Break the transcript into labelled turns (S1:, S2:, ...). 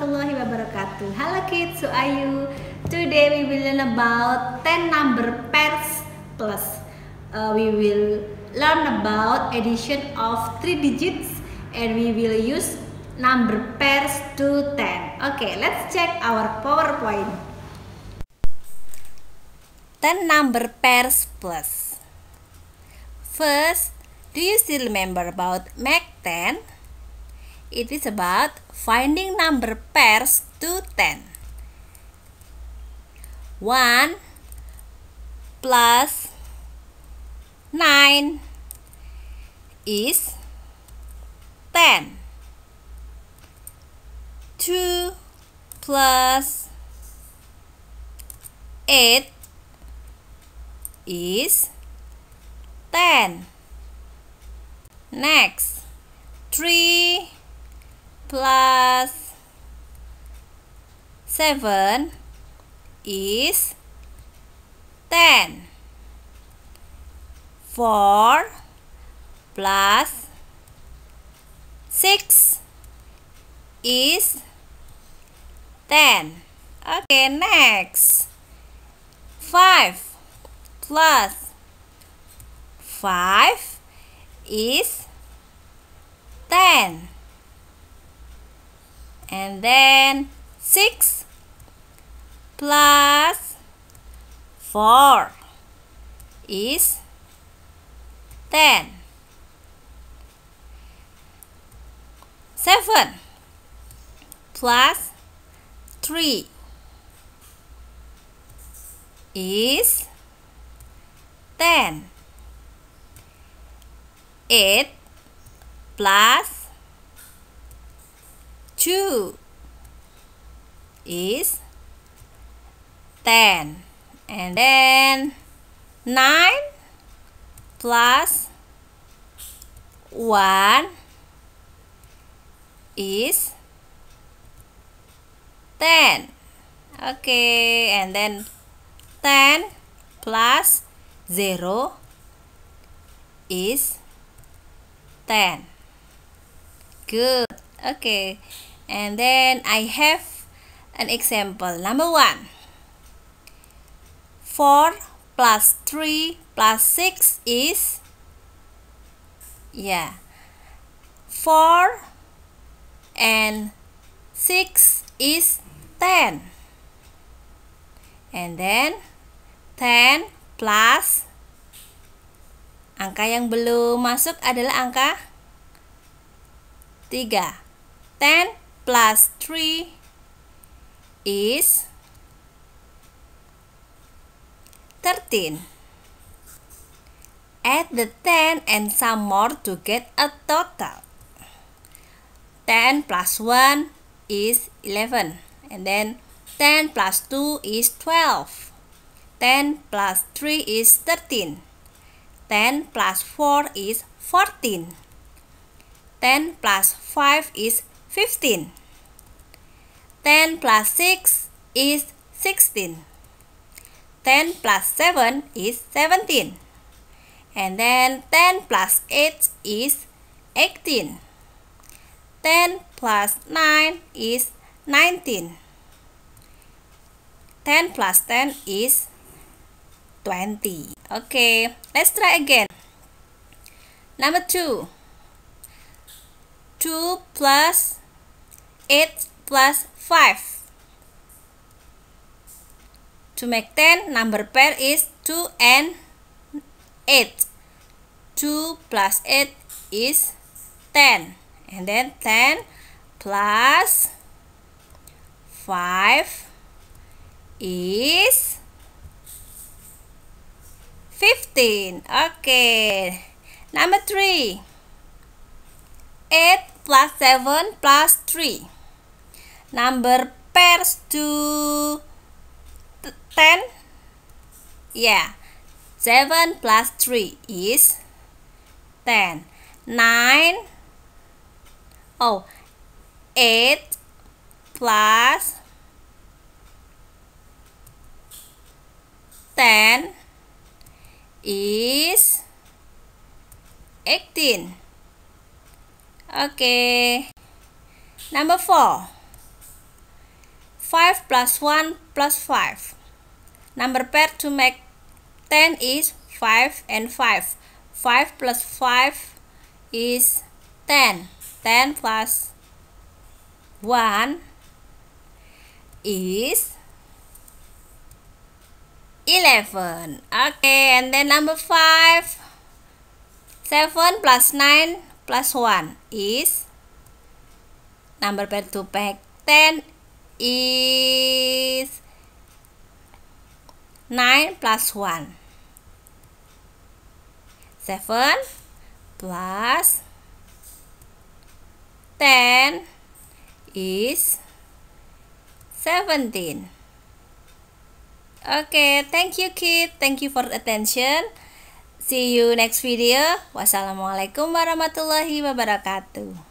S1: warahmatullahi wabarakatuh Halo kids, so are you? Today we will learn about 10 number pairs plus uh, We will learn about addition of 3 digits And we will use number pairs to 10 Oke, Okay, let's check our powerpoint 10 number pairs plus First, do you still remember about MAC 10? It is about finding number pairs to 10. 1 plus 9 is 10. 2 plus 8 is 10. Next, 3 plus 7 is 10. 4 plus 6 is 10. Okay, next. 5 plus 5 is 10 and then 6 plus 4 is 10 7 plus 3 is 10 8 plus 2 is 10 and then 9 plus 1 is 10 okay and then 10 plus 0 is 10 good okay and then I have an example number one four plus three plus six is yeah four and six is ten and then ten plus angka yang belum masuk adalah angka tiga ten plus 3 is 13. Add the 10 and some more to get a total. 10 plus 1 is 11 and then 10 plus 2 is 12. 10 plus 3 is 13. 10 plus 4 is 14. 10 plus 5 is 15. 10 plus 6 is 16. 10 plus 7 is 17. And then 10 plus 8 is 18. 10 plus 9 is 19. 10 plus 10 is 20. Okay, let's try again. Number 2. 2 plus 8 plus 5. To make 10, number pair is 2 and 8. 2 plus 8 is 10. And then 10 plus 5 is 15. Okay. Number 3. 8 plus 7 plus 3. number pairs to ten. yeah seven plus three is ten. Nine. oh eight plus ten is eighteen. okay number four. 5 plus 1 plus 5. Number pair to make 10 is 5 and 5. 5 plus 5 is 10. 10 plus 1 is 11. Okay, and then number 5. 7 plus 9 plus 1 is number pair to make 10 is 9 plus 1 7 plus 10 is 17 okay thank you kid thank you for attention see you next video wassalamualaikum warahmatullahi wabarakatuh